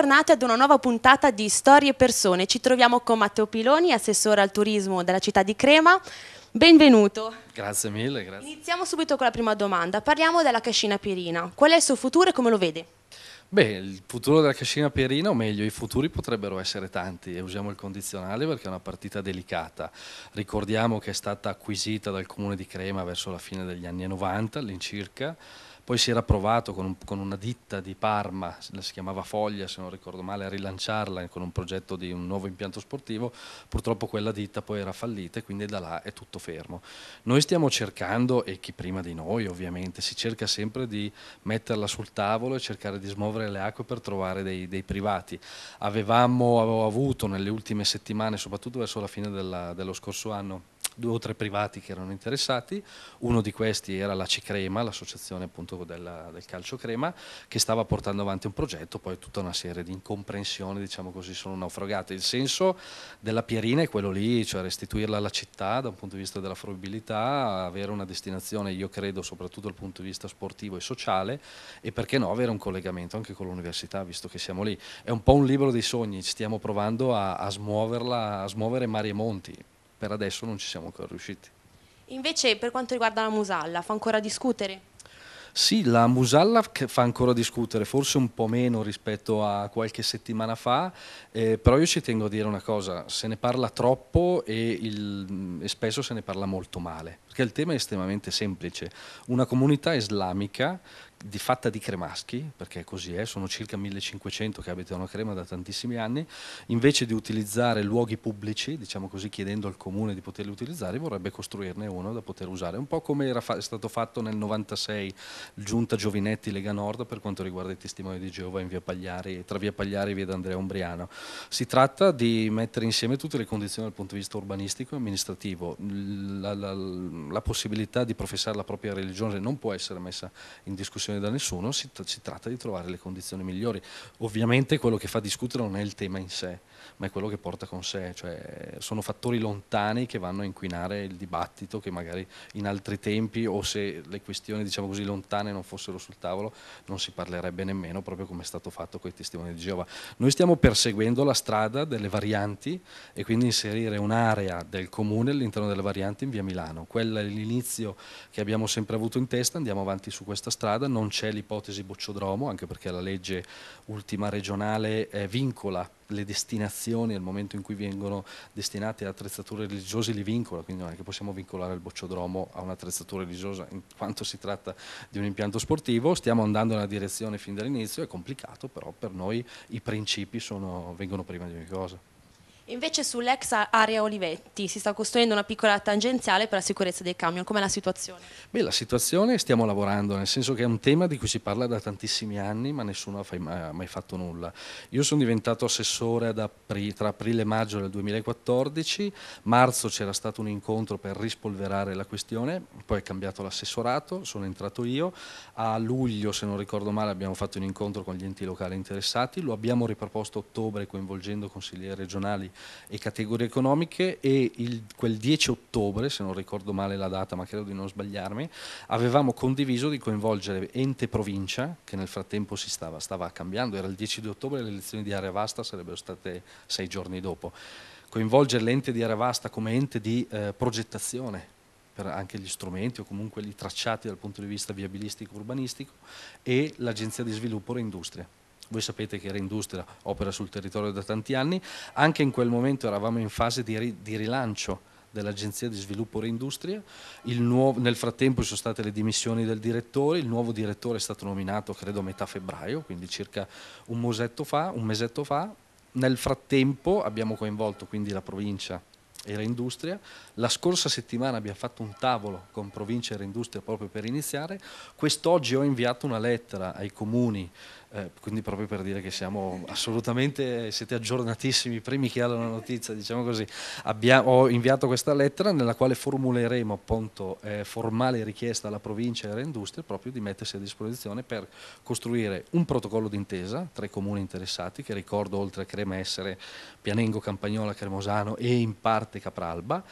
bentornati ad una nuova puntata di Storie e Persone. Ci troviamo con Matteo Piloni, assessore al turismo della città di Crema. Benvenuto. Grazie mille. Grazie. Iniziamo subito con la prima domanda. Parliamo della cascina Pierina. Qual è il suo futuro e come lo vede? Beh, il futuro della cascina Pierina, o meglio, i futuri potrebbero essere tanti e usiamo il condizionale perché è una partita delicata. Ricordiamo che è stata acquisita dal comune di Crema verso la fine degli anni 90 all'incirca poi si era provato con, un, con, una ditta di Parma, si chiamava Foglia se non ricordo male, a rilanciarla con un progetto di un nuovo impianto sportivo, purtroppo quella ditta poi era fallita e quindi da là è tutto fermo. Noi stiamo cercando, e chi prima di noi ovviamente, si cerca sempre di metterla sul tavolo e cercare di smuovere le acque per trovare dei, dei privati. Avevamo, avevo avuto nelle ultime settimane, soprattutto verso la fine della, dello scorso anno, due o tre privati che erano interessati, uno di questi era la Cicrema, l'associazione appunto della, del calcio Crema, che stava portando avanti un progetto, poi tutta una serie di incomprensioni, diciamo così, sono naufragate. Il senso della Pierina è quello lì, cioè restituirla alla città da un punto di vista della fruibilità, avere una destinazione, io credo, soprattutto dal punto di vista sportivo e sociale, e perché no, avere un collegamento anche con l'università, visto che siamo lì. È un po' un libro dei sogni, stiamo provando a, a, smuoverla, a smuovere mari e monti per adesso non ci siamo ancora riusciti. Invece per quanto riguarda la Musalla, fa ancora discutere? Sì, la Musalla fa ancora discutere, forse un po' meno rispetto a qualche settimana fa, eh, però io ci tengo a dire una cosa, se ne parla troppo e, il, e spesso se ne parla molto male, perché il tema è estremamente semplice. Una comunità islamica di, fatta di cremaschi, perché così è, sono circa 1500 che abitano a Crema da tantissimi anni, invece di utilizzare luoghi pubblici, diciamo così, chiedendo al comune di poterli utilizzare, vorrebbe costruirne uno da poter usare, un po' come era fa stato fatto nel 96 Giunta Giovinetti Lega Nord per quanto riguarda i testimoni di Geova in via Pagliari, tra via Pagliari e via d'Andrea Umbriano. Si tratta di mettere insieme tutte le condizioni dal punto di vista urbanistico e amministrativo, la, la, la possibilità di professare la propria religione non può essere messa in discussione soluzioni da nessuno, si, si, tratta di trovare le condizioni migliori. Ovviamente quello che fa discutere non è il tema in sé, ma è quello che porta con sé, cioè sono fattori lontani che vanno a inquinare il dibattito che magari in altri tempi o se le questioni diciamo così lontane non fossero sul tavolo non si parlerebbe nemmeno proprio come è stato fatto con i testimoni di Geova. Noi stiamo perseguendo la strada delle varianti e quindi inserire un'area del comune all'interno delle varianti in via Milano. Quello è l'inizio che abbiamo sempre avuto in testa, andiamo avanti su questa strada, non non c'è l'ipotesi bocciodromo, anche perché la legge ultima regionale eh, vincola le destinazioni al momento in cui vengono destinate attrezzature religiose li vincola, quindi non è che possiamo vincolare il bocciodromo a un'attrezzatura religiosa in quanto si tratta di un impianto sportivo, stiamo andando nella direzione fin dall'inizio, è complicato però per noi i principi sono, vengono prima di ogni cosa. Invece sull'ex area Olivetti si sta costruendo una piccola tangenziale per la sicurezza dei camion, com'è la situazione? Beh, la situazione stiamo lavorando, nel senso che è un tema di cui si parla da tantissimi anni ma nessuno ha mai fatto nulla. Io sono diventato assessore tra aprile e maggio del 2014, marzo c'era stato un incontro per rispolverare la questione, poi è cambiato l'assessorato, sono entrato io, a luglio se non ricordo male abbiamo fatto un incontro con gli enti locali interessati, lo abbiamo riproposto a ottobre coinvolgendo consiglieri regionali e categorie economiche e il, quel 10 ottobre, se non ricordo male la data ma credo di non sbagliarmi, avevamo condiviso di coinvolgere ente provincia che nel frattempo si stava, stava cambiando, era il 10 di ottobre, le elezioni di area vasta sarebbero state sei giorni dopo, coinvolgere l'ente di area vasta come ente di eh, progettazione per anche gli strumenti o comunque li tracciati dal punto di vista viabilistico urbanistico e l'Agenzia di Sviluppo e Industria voi sapete che era industria, opera sul territorio da tanti anni, anche in quel momento eravamo in fase di, ri, di rilancio dell'Agenzia di Sviluppo Reindustria, nuovo, nel frattempo ci sono state le dimissioni del direttore, il nuovo direttore è stato nominato credo a metà febbraio, quindi circa un mesetto fa, un mesetto fa. nel frattempo abbiamo coinvolto quindi la provincia e Reindustria. La scorsa settimana abbiamo fatto un tavolo con Provincia e Reindustria proprio per iniziare. Quest'oggi ho inviato una lettera ai comuni eh, quindi proprio per dire che siamo assolutamente, siete aggiornatissimi, i primi che hanno la notizia, diciamo così. Abbiamo, ho inviato questa lettera nella quale formuleremo appunto eh, formale richiesta alla provincia e alle industrie proprio di mettersi a disposizione per costruire un protocollo d'intesa tra i comuni interessati, che ricordo oltre a Crema essere Pianengo, Campagnola, Cremosano e in parte Capralba,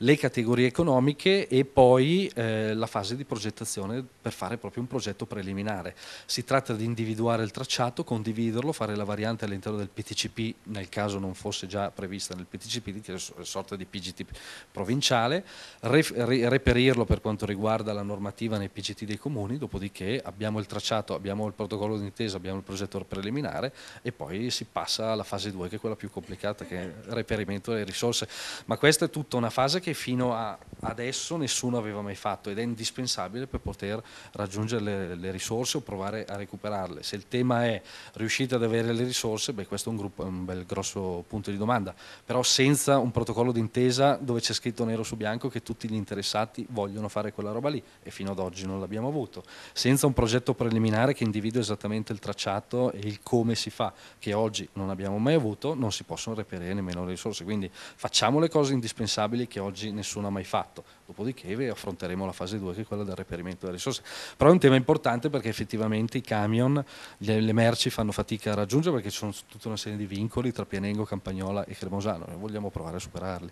le categorie economiche e poi eh, la fase di progettazione per fare proprio un progetto preliminare. Si tratta di individuare il tracciato, condividerlo, fare la variante all'interno del PTCP nel caso non fosse già prevista nel PTCP, che sorta di PGT provinciale, re, re, reperirlo per quanto riguarda la normativa nei PGT dei comuni, dopodiché abbiamo il tracciato, abbiamo il protocollo d'intesa, abbiamo il progetto preliminare e poi si passa alla fase 2 che è quella più complicata che è il reperimento delle risorse, ma questa è tutta una fase che che fino a adesso nessuno aveva mai fatto ed è indispensabile per poter raggiungere le, le, risorse o provare a recuperarle. Se il tema è riuscite ad avere le risorse, beh, questo è un, gruppo, un bel grosso punto di domanda, però senza un protocollo d'intesa dove c'è scritto nero su bianco che tutti gli interessati vogliono fare quella roba lì e fino ad oggi non l'abbiamo avuto, senza un progetto preliminare che individua esattamente il tracciato e il come si fa, che oggi non abbiamo mai avuto, non si possono reperire nemmeno le risorse, quindi facciamo le cose indispensabili che oggi nessuno ha mai fatto fatto. Dopodiché affronteremo la fase 2 che è quella del reperimento delle risorse. Però è un tema importante perché effettivamente i camion, le, merci fanno fatica a raggiungere perché ci sono tutta una serie di vincoli tra Pianengo, Campagnola e Cremosano e vogliamo provare a superarli.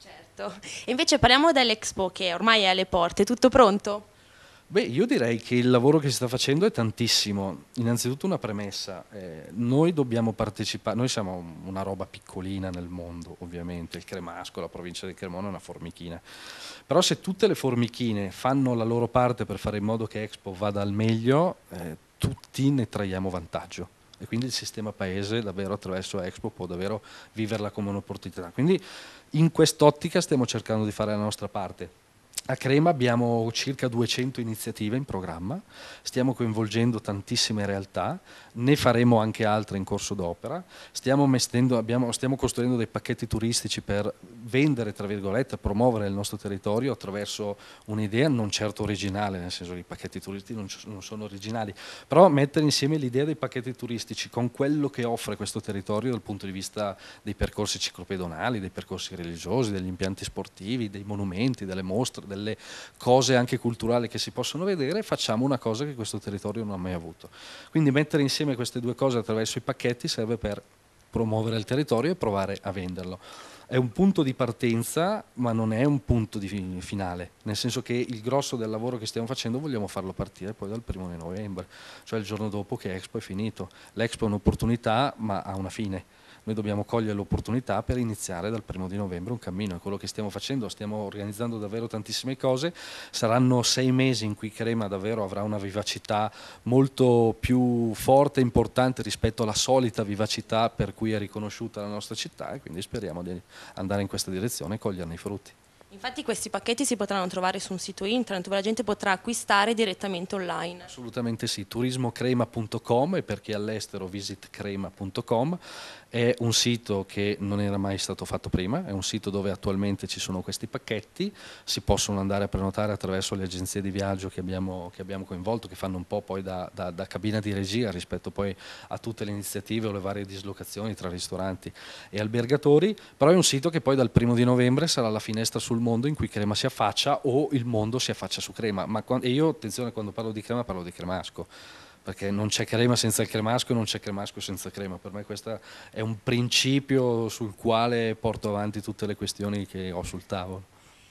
Certo. E invece parliamo dell'Expo che ormai è alle porte, tutto pronto? Beh, io direi che il lavoro che si sta facendo è tantissimo. Innanzitutto una premessa, eh, noi dobbiamo partecipare, noi siamo una roba piccolina nel mondo, ovviamente, il Cremasco, la provincia di Cremona è una formichina, però se tutte le formichine fanno la loro parte per fare in modo che Expo vada al meglio, eh, tutti ne traiamo vantaggio e quindi il sistema paese davvero attraverso Expo può davvero viverla come un'opportunità. Quindi in quest'ottica stiamo cercando di fare la nostra parte a Crema abbiamo circa 200 iniziative in programma, stiamo coinvolgendo tantissime realtà, ne faremo anche altre in corso d'opera, stiamo, mestendo, abbiamo, stiamo costruendo dei pacchetti turistici per vendere, tra virgolette, promuovere il nostro territorio attraverso un'idea non certo originale, nel senso che i pacchetti turistici non, non sono originali, però mettere insieme l'idea dei pacchetti turistici con quello che offre questo territorio dal punto di vista dei percorsi ciclopedonali, dei percorsi religiosi, degli impianti sportivi, dei monumenti, delle mostre, delle delle cose anche culturali che si possono vedere, facciamo una cosa che questo territorio non ha mai avuto. Quindi mettere insieme queste due cose attraverso i pacchetti serve per promuovere il territorio e provare a venderlo. È un punto di partenza, ma non è un punto di finale, nel senso che il grosso del lavoro che stiamo facendo vogliamo farlo partire poi dal primo di novembre, cioè il giorno dopo che Expo è finito. L'Expo è un'opportunità, ma ha una fine noi dobbiamo cogliere l'opportunità per iniziare dal primo di novembre un cammino, è quello che stiamo facendo, stiamo organizzando davvero tantissime cose, saranno sei mesi in cui Crema davvero avrà una vivacità molto più forte e importante rispetto alla solita vivacità per cui è riconosciuta la nostra città e quindi speriamo di andare in questa direzione e coglierne i frutti. Infatti questi pacchetti si potranno trovare su un sito internet dove la gente potrà acquistare direttamente online. Assolutamente sì, turismocrema.com e per chi è all'estero visitcrema.com è un sito che non era mai stato fatto prima, è un sito dove attualmente ci sono questi pacchetti, si possono andare a prenotare attraverso le agenzie di viaggio che abbiamo, che abbiamo coinvolto, che fanno un po' poi da, da, da cabina di regia rispetto poi a tutte le iniziative o le varie dislocazioni tra ristoranti e albergatori, però è un sito che poi dal primo di novembre sarà la finestra sul sul mondo in cui crema si affaccia o il mondo si affaccia su crema. Ma quando, e io, attenzione, quando parlo di crema parlo di cremasco, perché non c'è crema senza il cremasco e non c'è cremasco senza crema. Per me questo è un principio sul quale porto avanti tutte le questioni che ho sul tavolo.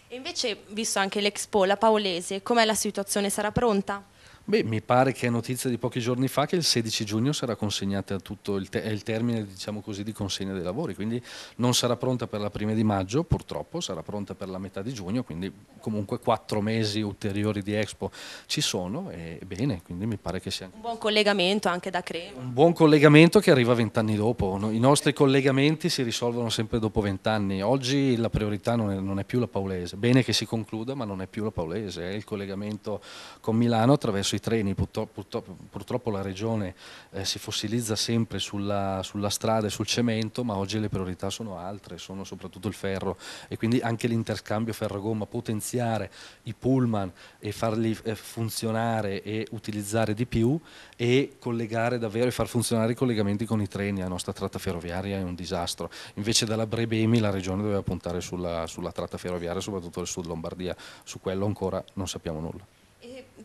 E invece, visto anche l'Expo, la Paolese, com'è la situazione? Sarà pronta? Beh, mi pare che è notizia di pochi giorni fa che il 16 giugno sarà consegnata a tutto il, te il termine diciamo così, di consegna dei lavori, quindi non sarà pronta per la prima di maggio, purtroppo sarà pronta per la metà di giugno, quindi comunque quattro mesi ulteriori di Expo ci sono e bene, quindi mi pare che sia... Un buon collegamento anche da Crema. Un buon collegamento che arriva vent'anni dopo, i nostri collegamenti si risolvono sempre dopo vent'anni, oggi la priorità non è, non è più la Paulese, bene che si concluda ma non è più la Paulese, è il collegamento con Milano attraverso i sui treni, purtroppo, la regione eh, si fossilizza sempre sulla, sulla, strada e sul cemento, ma oggi le priorità sono altre, sono soprattutto il ferro e quindi anche l'interscambio ferro-gomma, potenziare i pullman e farli eh, funzionare e utilizzare di più e collegare davvero e far funzionare i collegamenti con i treni, la nostra tratta ferroviaria è un disastro, invece dalla Brebemi la regione doveva puntare sulla, sulla tratta ferroviaria, soprattutto del sud Lombardia, su quello ancora non sappiamo nulla.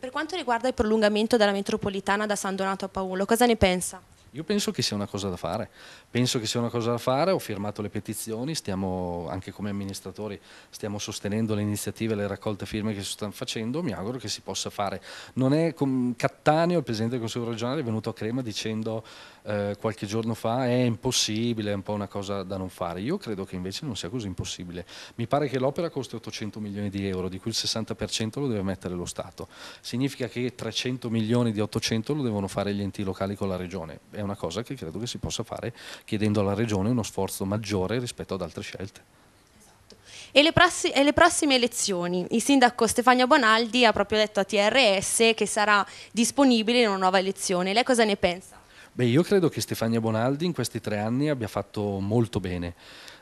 Per quanto riguarda il prolungamento della metropolitana da San Donato a Paolo, cosa ne pensa? Io penso che sia una cosa da fare penso che sia una cosa da fare, ho firmato le petizioni, stiamo, anche come amministratori stiamo sostenendo le iniziative, le raccolte firme che si stanno facendo, mi auguro che si possa fare. Non è Cattaneo, il Presidente del Consiglio regionale, è venuto a Crema dicendo eh, qualche giorno fa è impossibile, è un po' una cosa da non fare. Io credo che invece non sia così impossibile. Mi pare che l'opera costi 800 milioni di euro, di cui il 60% lo deve mettere lo Stato. Significa che 300 milioni di 800 lo devono fare gli enti locali con la Regione. È una cosa che credo che si possa fare chiedendo alla Regione uno sforzo maggiore rispetto ad altre scelte. Esatto. E le, prossime, e le, prossime elezioni? Il sindaco Stefano Bonaldi ha proprio detto a TRS che sarà disponibile in una nuova elezione. Lei cosa ne pensa? Beh, io credo che Stefania Bonaldi in questi tre anni abbia fatto molto bene.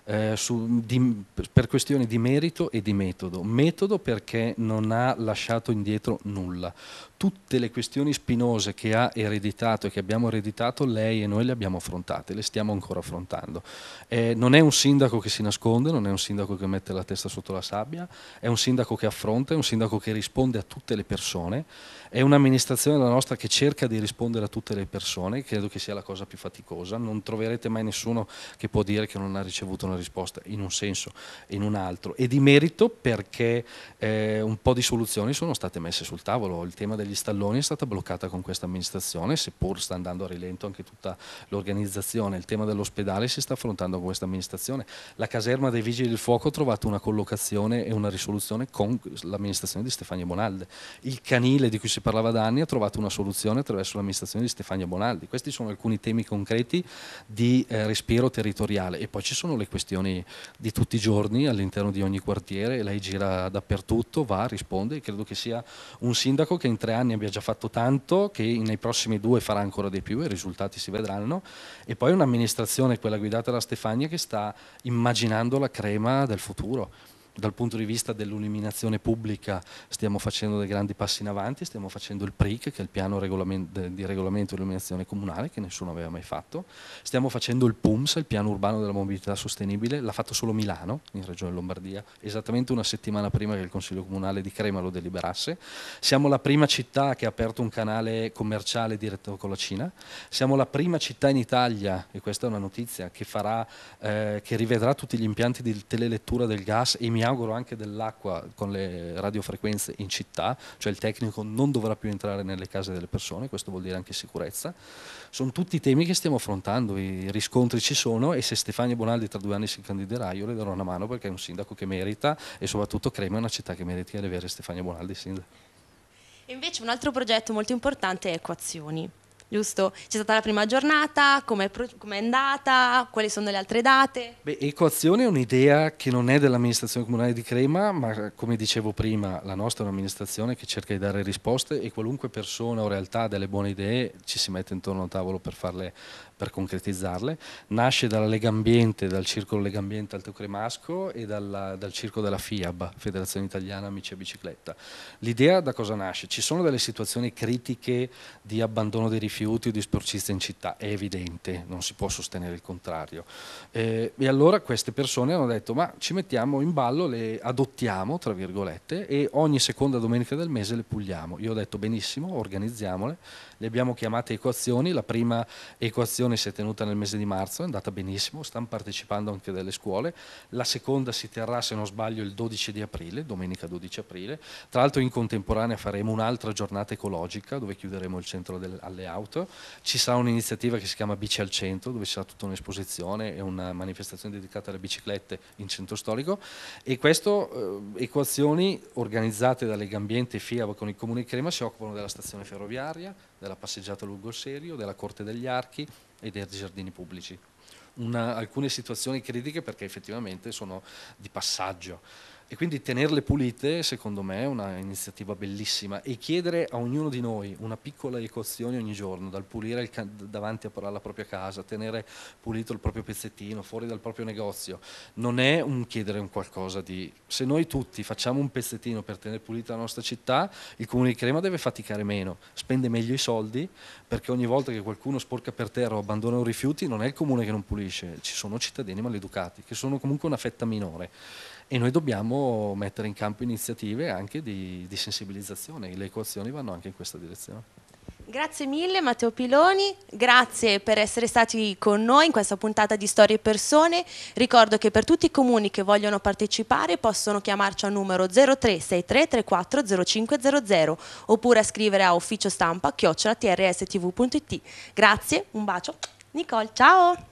Eh, su, di, per questioni di merito e di metodo. Metodo perché non ha lasciato indietro nulla. Tutte le questioni spinose che ha ereditato e che abbiamo ereditato, lei e noi le abbiamo affrontate, le stiamo ancora affrontando. Eh, non è un sindaco che si nasconde, non è un sindaco che mette la testa sotto la sabbia, è un sindaco che affronta, è un sindaco che risponde a tutte le persone, è un'amministrazione la nostra che cerca di rispondere a tutte le persone, che credo che sia la cosa più faticosa, non troverete mai nessuno che può dire che non ha ricevuto una risposta in un senso e in un altro e di merito perché eh, un po' di soluzioni sono state messe sul tavolo, il tema degli stalloni è stata bloccata con questa amministrazione, seppur sta andando a rilento anche tutta l'organizzazione, il tema dell'ospedale si sta affrontando con questa amministrazione, la caserma dei vigili del fuoco ha trovato una collocazione e una risoluzione con l'amministrazione di Stefania Bonalde, il canile di cui si parlava da anni ha trovato una soluzione attraverso l'amministrazione di Stefania Bonaldi, questi questi sono alcuni temi concreti di eh, respiro territoriale e poi ci sono le questioni di tutti i giorni all'interno di ogni quartiere, lei gira dappertutto, va, risponde e credo che sia un sindaco che in tre anni abbia già fatto tanto, che nei prossimi due farà ancora di più e i risultati si vedranno e poi un'amministrazione, quella guidata da Stefania, che sta immaginando la crema del futuro dal punto di vista dell'illuminazione pubblica stiamo facendo dei grandi passi in avanti, stiamo facendo il PRIC, che è il piano di regolamento di illuminazione comunale, che nessuno aveva mai fatto, stiamo facendo il PUMS, il piano urbano della mobilità sostenibile, l'ha fatto solo Milano, in regione Lombardia, esattamente una settimana prima che il Consiglio Comunale di Crema lo deliberasse, siamo la prima città che ha aperto un canale commerciale diretto con la Cina, siamo la prima città in Italia, e questa è una notizia, che, farà, eh, che rivedrà tutti gli impianti di telelettura del gas e mi auguro anche dell'acqua con le radiofrequenze in città, cioè il tecnico non dovrà più entrare nelle case delle persone, questo vuol dire anche sicurezza. Sono tutti temi che stiamo affrontando, i riscontri ci sono e se Stefania Bonaldi tra due anni si candiderà io le darò una mano perché è un sindaco che merita e soprattutto Crema è una città che merita di avere Stefania Bonaldi sindaco. E Invece un altro progetto molto importante è Equazioni giusto? C'è stata la prima giornata, come è andata, quali sono le altre date? Beh, Ecoazione è un'idea che non è dell'amministrazione comunale di Crema, ma come dicevo prima, la nostra è un'amministrazione che cerca di dare risposte e qualunque persona o realtà ha delle buone idee ci si mette intorno a un tavolo per, farle, per concretizzarle. Nasce dalla Lega Ambiente, dal Circolo Lega Ambiente Alto Cremasco e dalla, dal Circo della FIAB, Federazione Italiana Amici a Bicicletta. L'idea da cosa nasce? Ci sono delle situazioni critiche di abbandono dei rifiuti rifiuti o di sporcizia in città, è evidente, non si può sostenere il contrario. Eh, e allora queste persone hanno detto ma ci mettiamo in ballo, le adottiamo, tra virgolette, e ogni seconda domenica del mese le puliamo. Io ho detto benissimo, organizziamole le abbiamo chiamate equazioni, la prima equazione si è tenuta nel mese di marzo, è andata benissimo, stanno partecipando anche delle scuole, la seconda si terrà se non sbaglio il 12 di aprile, domenica 12 aprile, tra l'altro in contemporanea faremo un'altra giornata ecologica dove chiuderemo il centro del, alle auto, ci sarà un'iniziativa che si chiama Bici al Centro dove ci sarà tutta un'esposizione e una manifestazione dedicata alle biciclette in centro storico e questo eh, equazioni organizzate da Legambiente e FIAB con il Comune di Crema si occupano della stazione ferroviaria, della passeggiata lungo il Serio, della Corte degli Archi e dei giardini pubblici. Una, alcune situazioni critiche perché effettivamente sono di passaggio. E quindi tenerle pulite, secondo me, è un'iniziativa bellissima e chiedere a ognuno di noi una piccola equazione ogni giorno, dal pulire davanti alla propria casa, tenere pulito il proprio pezzettino, fuori dal proprio negozio, non è un chiedere un qualcosa di... Se noi tutti facciamo un pezzettino per tenere pulita la nostra città, il comune di Crema deve faticare meno, spende meglio i soldi, perché ogni volta che qualcuno sporca per terra o abbandona un rifiuti non è il comune che non pulisce, ci sono cittadini maleducati, che sono comunque una fetta minore e noi dobbiamo mettere in campo iniziative anche di, di sensibilizzazione, le equazioni vanno anche in questa direzione. Grazie mille Matteo Piloni, grazie per essere stati con noi in questa puntata di Storie e Persone. Ricordo che per tutti i comuni che vogliono partecipare possono chiamarci al numero 0363 34 0500 oppure scrivere a ufficio stampa chiocciola trs.tv.it. Grazie, un bacio. Nicole, ciao!